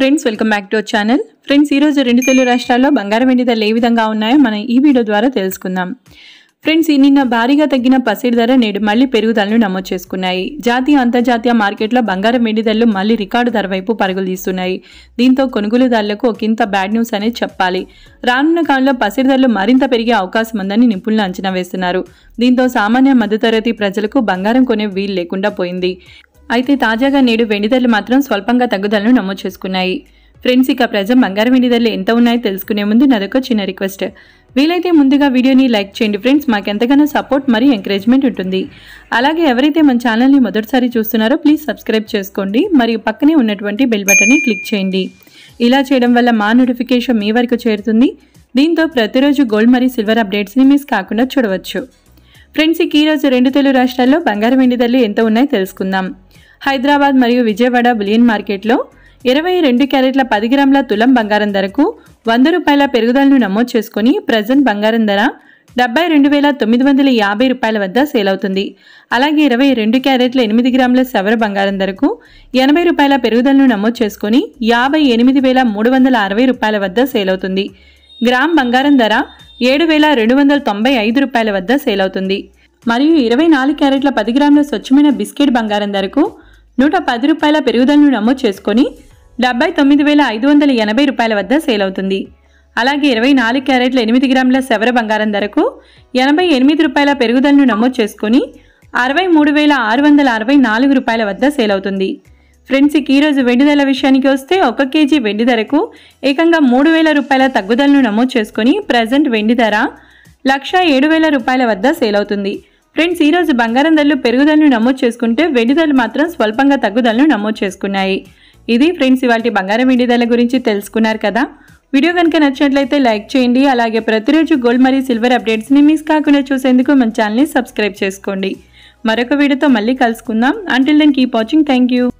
friends welcome back to our channel friends ఈరోజు రెండు తెలుగు రాష్ట్రాల్లో బంగారం వెండి ధరలు ఏ విధంగా ఉన్నాయో మనం ఈ వీడియో ద్వారా తెలుసుకుందాం ఫ్రెండ్స్ నిన్న భారీగా తగ్గిన పసిడి ధర నేడు మళ్లీ పెరుగుదలను నమోదు చేసుకున్నాయి జాతీయ అంతర్జాతీయ మార్కెట్లో బంగారం వెండి ధరలు మళ్లీ రికార్డు ధర వైపు పరుగులు తీస్తున్నాయి దీంతో కొనుగోలుదారులకు ఒకంత బ్యాడ్ న్యూస్ అనేది చెప్పాలి రానున్న కాలంలో పసిడి ధరలు మరింత పెరిగే అవకాశం ఉందని నిపుణులు అంచనా వేస్తున్నారు దీంతో సామాన్య మధ్యతరగతి ప్రజలకు బంగారం కొనే వీలు లేకుండా పోయింది అయితే తాజాగా నేడు వెండి ధరలు మాత్రం స్వల్పంగా తగ్గుదలను నమోదు చేసుకున్నాయి ఫ్రెండ్స్ ఇక ప్రజ బంగారం వెండి ధరలు ఎంత ఉన్నాయో తెలుసుకునే ముందు నాదొక చిన్న రిక్వెస్ట్ వీలైతే ముందుగా వీడియోని లైక్ చేయండి ఫ్రెండ్స్ మాకు ఎంతగానో సపోర్ట్ మరియు ఎంకరేజ్మెంట్ ఉంటుంది అలాగే ఎవరైతే మన ఛానల్ని మొదటిసారి చూస్తున్నారో ప్లీజ్ సబ్స్క్రైబ్ చేసుకోండి మరియు పక్కనే ఉన్నటువంటి బెల్ బటన్ని క్లిక్ చేయండి ఇలా చేయడం వల్ల మా నోటిఫికేషన్ మీ వరకు చేరుతుంది దీంతో ప్రతిరోజు గోల్డ్ మరియు సిల్వర్ అప్డేట్స్ని మిస్ కాకుండా చూడవచ్చు ఫ్రెండ్స్ ఈ రోజు రెండు తెలుగు రాష్ట్రాల్లో బంగారం వెండి ధరలు ఎంత ఉన్నాయో తెలుసుకుందాం హైదరాబాద్ మరియు విజయవాడ బులియన్ మార్కెట్లో ఇరవై రెండు క్యారెట్ల పది గ్రాముల తులం బంగారం ధరకు వంద రూపాయల పెరుగుదలను నమోదు చేసుకుని ప్రజెంట్ బంగారం ధర డెబ్బై రెండు వేల తొమ్మిది వందల యాభై రూపాయల వద్ద సేల్ అవుతుంది అలాగే ఇరవై రెండు క్యారెట్ల ఎనిమిది గ్రాముల సవర బంగారం ధరకు ఎనభై రూపాయల పెరుగుదలను నమోదు చేసుకుని యాభై ఎనిమిది వేల మూడు వందల అరవై రూపాయల వద్ద సేల్ అవుతుంది గ్రామ్ బంగారం ధర ఏడు వేల రెండు వందల తొంభై ఐదు రూపాయల వద్ద సేల్ అవుతుంది మరియు ఇరవై నాలుగు క్యారెట్ల పది గ్రాముల స్వచ్ఛమైన బిస్కెట్ బంగారం ధరకు నూట పది రూపాయల పెరుగుదలను నమోదు చేసుకొని డెబ్బై తొమ్మిది వేల ఐదు వందల ఎనభై రూపాయల వద్ద సేల్ అవుతుంది అలాగే ఇరవై నాలుగు క్యారెట్ల ఎనిమిది గ్రాముల శవర బంగారం ధరకు ఎనభై ఎనిమిది రూపాయల పెరుగుదలను నమోదు చేసుకుని అరవై మూడు వేల ఆరు వందల అరవై నాలుగు రూపాయల వద్ద సేల్ అవుతుంది ఫ్రెండ్స్ ఇక ఈరోజు వెండి ధరల విషయానికి వస్తే ఒక కేజీ వెండి ధరకు ఏకంగా మూడు వేల రూపాయల తగ్గుదలను నమోదు చేసుకుని ప్రజెంట్ వెండి ధర లక్ష ఏడు వేల రూపాయల వద్ద సేల్ అవుతుంది ఫ్రెండ్స్ ఈరోజు బంగారం ధరలు పెరుగుదలను నమోదు చేసుకుంటే వెండి ధరలు మాత్రం స్వల్పంగా తగ్గుదలను నమోదు చేసుకున్నాయి ఇది ఫ్రెండ్స్ ఇవాళ బంగారం వెండి ధరల గురించి తెలుసుకున్నారు కదా వీడియో కనుక నచ్చినట్లయితే లైక్ చేయండి అలాగే ప్రతిరోజు గోల్డ్ మరియు సిల్వర్ అప్డేట్స్ని మిస్ కాకుండా చూసేందుకు మన ఛానల్ని సబ్స్క్రైబ్ చేసుకోండి మరొక వీడియోతో మళ్ళీ కలుసుకుందాం until then keep watching thank you